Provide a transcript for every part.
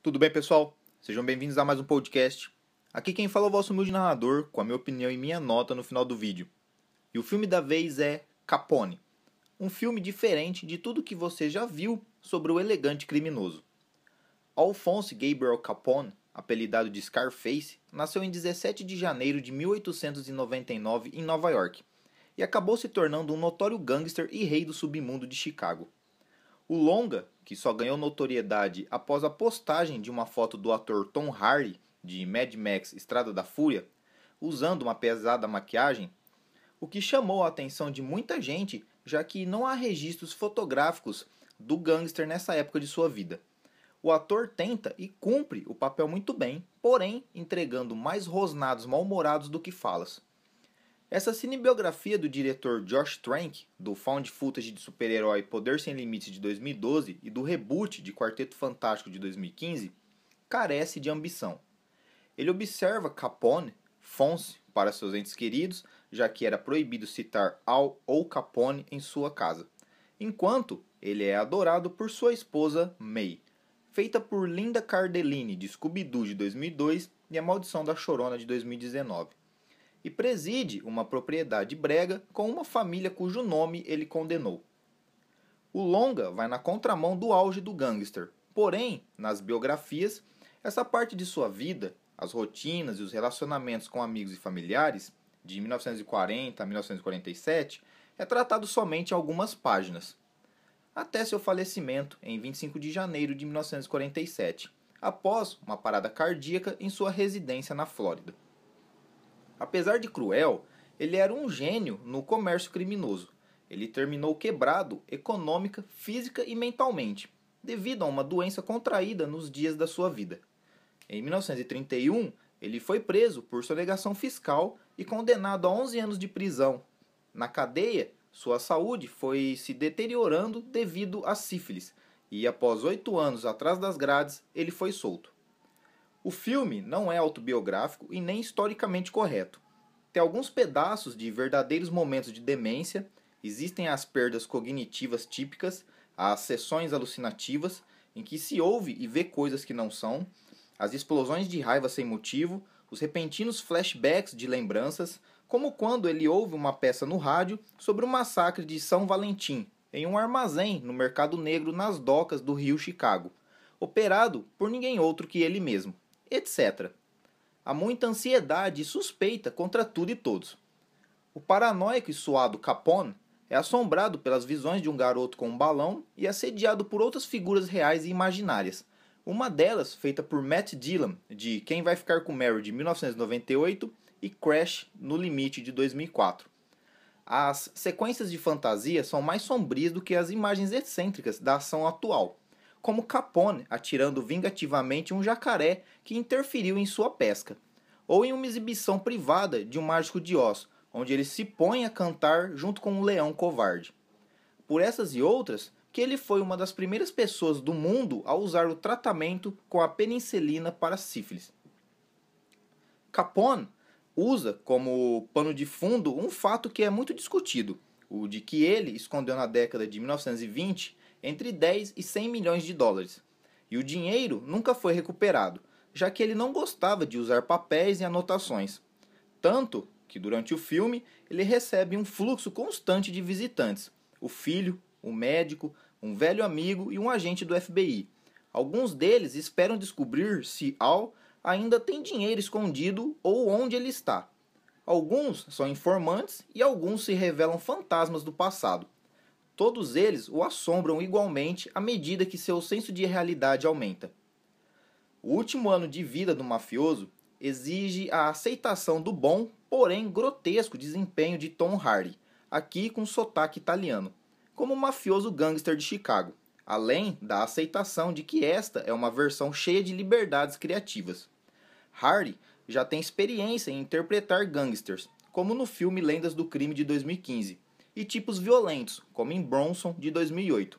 Tudo bem, pessoal? Sejam bem-vindos a mais um podcast. Aqui quem fala é o vosso humilde narrador, com a minha opinião e minha nota no final do vídeo. E o filme da vez é Capone. Um filme diferente de tudo que você já viu sobre o elegante criminoso. Alphonse Gabriel Capone, apelidado de Scarface, nasceu em 17 de janeiro de 1899 em Nova York e acabou se tornando um notório gangster e rei do submundo de Chicago. O longa, que só ganhou notoriedade após a postagem de uma foto do ator Tom Hardy de Mad Max Estrada da Fúria, usando uma pesada maquiagem, o que chamou a atenção de muita gente, já que não há registros fotográficos do gangster nessa época de sua vida. O ator tenta e cumpre o papel muito bem, porém entregando mais rosnados mal-humorados do que falas. Essa cinebiografia do diretor Josh Trank, do found footage de super-herói Poder Sem Limites de 2012 e do reboot de Quarteto Fantástico de 2015, carece de ambição. Ele observa Capone, Fonse para seus entes queridos, já que era proibido citar Al ou Capone em sua casa, enquanto ele é adorado por sua esposa May, feita por Linda Cardellini de Scooby-Doo de 2002 e A Maldição da Chorona de 2019 e preside uma propriedade brega com uma família cujo nome ele condenou. O longa vai na contramão do auge do gangster, porém, nas biografias, essa parte de sua vida, as rotinas e os relacionamentos com amigos e familiares, de 1940 a 1947, é tratado somente em algumas páginas, até seu falecimento em 25 de janeiro de 1947, após uma parada cardíaca em sua residência na Flórida. Apesar de cruel, ele era um gênio no comércio criminoso. Ele terminou quebrado econômica, física e mentalmente, devido a uma doença contraída nos dias da sua vida. Em 1931, ele foi preso por sonegação fiscal e condenado a 11 anos de prisão. Na cadeia, sua saúde foi se deteriorando devido à sífilis, e após oito anos atrás das grades, ele foi solto. O filme não é autobiográfico e nem historicamente correto. Tem alguns pedaços de verdadeiros momentos de demência, existem as perdas cognitivas típicas, as sessões alucinativas, em que se ouve e vê coisas que não são, as explosões de raiva sem motivo, os repentinos flashbacks de lembranças, como quando ele ouve uma peça no rádio sobre o massacre de São Valentim, em um armazém no mercado negro nas docas do rio Chicago, operado por ninguém outro que ele mesmo etc. Há muita ansiedade e suspeita contra tudo e todos. O paranoico e suado Capone é assombrado pelas visões de um garoto com um balão e é assediado por outras figuras reais e imaginárias. Uma delas, feita por Matt Dillon, de Quem Vai Ficar com Mary, de 1998, e Crash, No Limite, de 2004. As sequências de fantasia são mais sombrias do que as imagens excêntricas da ação atual como Capone atirando vingativamente um jacaré que interferiu em sua pesca, ou em uma exibição privada de um mágico de Oz, onde ele se põe a cantar junto com um leão covarde. Por essas e outras, que ele foi uma das primeiras pessoas do mundo a usar o tratamento com a penicilina para sífilis. Capone usa como pano de fundo um fato que é muito discutido, o de que ele escondeu na década de 1920 entre 10 e 100 milhões de dólares. E o dinheiro nunca foi recuperado, já que ele não gostava de usar papéis e anotações. Tanto que durante o filme ele recebe um fluxo constante de visitantes: o filho, o médico, um velho amigo e um agente do FBI. Alguns deles esperam descobrir se Al ainda tem dinheiro escondido ou onde ele está. Alguns são informantes e alguns se revelam fantasmas do passado todos eles o assombram igualmente à medida que seu senso de realidade aumenta. O último ano de vida do mafioso exige a aceitação do bom, porém grotesco desempenho de Tom Hardy, aqui com sotaque italiano, como o mafioso gangster de Chicago, além da aceitação de que esta é uma versão cheia de liberdades criativas. Hardy já tem experiência em interpretar gangsters, como no filme Lendas do Crime de 2015 e tipos violentos, como em Bronson de 2008.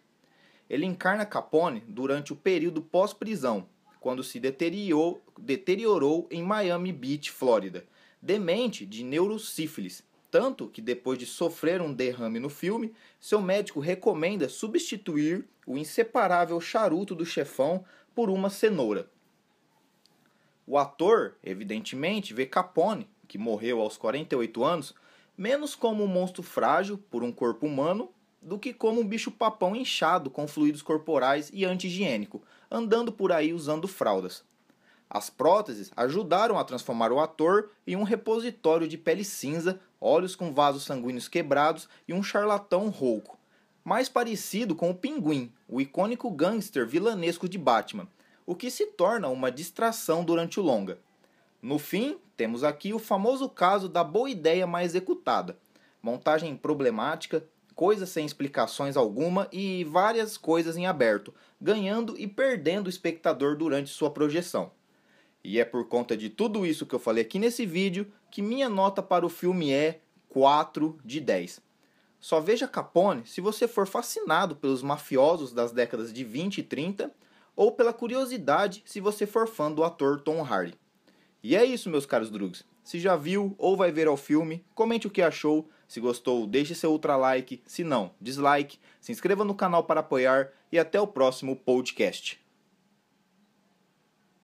Ele encarna Capone durante o período pós-prisão, quando se deteriorou, deteriorou em Miami Beach, Flórida, demente de neurosífilis, tanto que depois de sofrer um derrame no filme, seu médico recomenda substituir o inseparável charuto do chefão por uma cenoura. O ator, evidentemente, vê Capone, que morreu aos 48 anos, menos como um monstro frágil por um corpo humano do que como um bicho-papão inchado com fluidos corporais e anti-higiênico, andando por aí usando fraldas. As próteses ajudaram a transformar o ator em um repositório de pele cinza, olhos com vasos sanguíneos quebrados e um charlatão rouco, mais parecido com o Pinguim, o icônico gangster vilanesco de Batman, o que se torna uma distração durante o longa. No fim, temos aqui o famoso caso da boa ideia mal executada. Montagem problemática, coisas sem explicações alguma e várias coisas em aberto, ganhando e perdendo o espectador durante sua projeção. E é por conta de tudo isso que eu falei aqui nesse vídeo que minha nota para o filme é 4 de 10. Só veja Capone se você for fascinado pelos mafiosos das décadas de 20 e 30 ou pela curiosidade se você for fã do ator Tom Hardy. E é isso, meus caros drugs. Se já viu ou vai ver ao filme, comente o que achou. Se gostou, deixe seu ultra like. Se não, dislike. Se inscreva no canal para apoiar e até o próximo podcast.